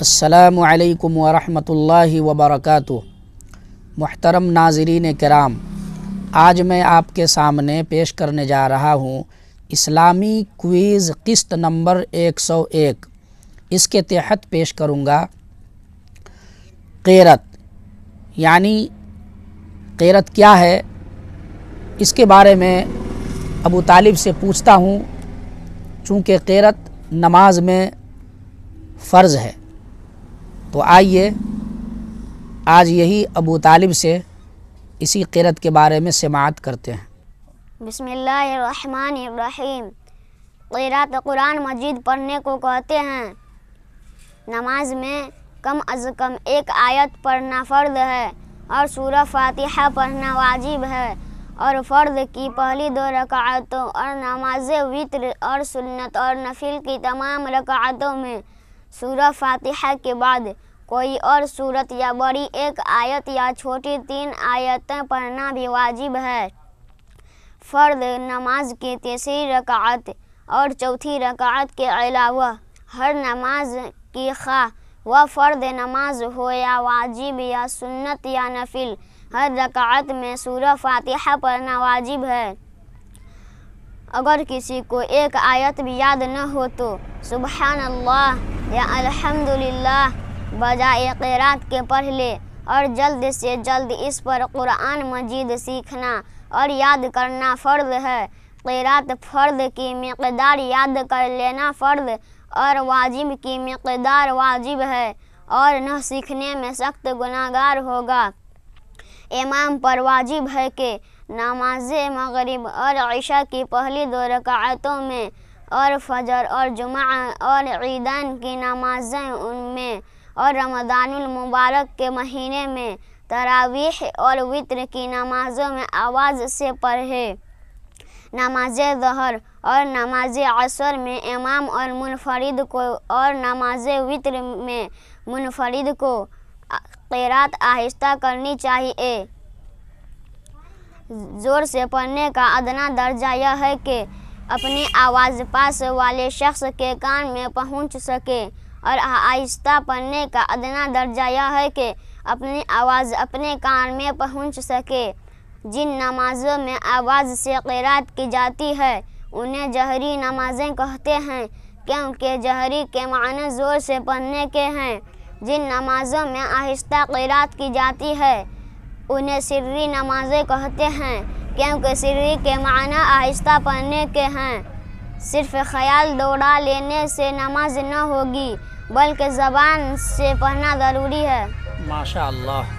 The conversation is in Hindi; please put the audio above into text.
असलकम वरहमल वबरक महतरम नाजरीन कराम आज मैं आपके सामने पेश करने जा रहा हूँ इस्लामी क्वीज़ किस्त नंबर 101 इसके तहत पेश करूँगा क़रत यानी क़रत क्या है इसके बारे में अबू तालिब से पूछता हूँ चूँकि क़रत नमाज में फ़र्ज़ है तो आइए आज यही अबू तालिब से इसी किरत के बारे में समात करते हैं बसमीम क़िरत कुरान मजीद पढ़ने को कहते हैं नमाज में कम अज कम एक आयत पढ़ना फ़र्द है और सूरह फातिहा पढ़ना वाजिब है और फ़र्द की पहली दो रकातों और नमाज वित्र और सुन्नत और नफिल की तमाम रकातों में सूर फातिहा के बाद कोई और सूरत या बड़ी एक आयत या छोटी तीन आयतें पढ़ना भी वाजिब है फ़र्द नमाज की तीसरी रकात और चौथी रकात के अलावा हर नमाज की खा व फ़र्द नमाज हो या वाजिब या सुन्नत या नफिल हर रकात में सूरह फातिहा पढ़ना वाजिब है अगर किसी को एक आयत भी याद न हो तो सुबहान अल्लाह या अल्हम्दुलिल्लाह बजाय क़िरात के पढ़ ले और जल्द से जल्द इस पर कुरान मजीद सीखना और याद करना फ़र्ज है क़िरात फ़र्द की मकदार याद कर लेना फ़र्ज और वाजिब की मकदार वाजिब है और न सीखने में सख्त गुनागार होगा इमाम पर वाजिब है कि नमाज मगरिब और ईशा की पहली दो रकातों में और फजर और जुमा और ईदान की नमाजें उनमें और रमदानमबारक के महीने में तरावीह और वित्र की नमाज़ों में आवाज़ से पढ़े नमाज जहर और नमाज असर में इमाम और मुनफरिद को और नमाज वित्र में मुनफरिद को क़रात आहिस्ता करनी चाहिए ज़ोर से पढ़ने का अदना दर्जा यह है कि अपनी आवाज़ पास वाले शख्स के कान में पहुंच सके और आहिस्ता पढ़ने का अदना दर्जा यह है कि अपनी आवाज़ अपने कान में पहुंच सके जिन नमाज़ों में आवाज़ से क़रात की जाती है उन्हें जहरी नमाज़ें कहते हैं क्योंकि जहरी के मान ज़ोर से पढ़ने के हैं जिन नमाज़ों में आहिस्ता क़रात की जाती है उन्हें सिर्री नमाज़ें कहते हैं क्योंकि सिरी के माना आहिस्ता पढ़ने के हैं सिर्फ ख्याल दौड़ा लेने से नमाज न होगी बल्कि ज़बान से पढ़ना ज़रूरी है माशा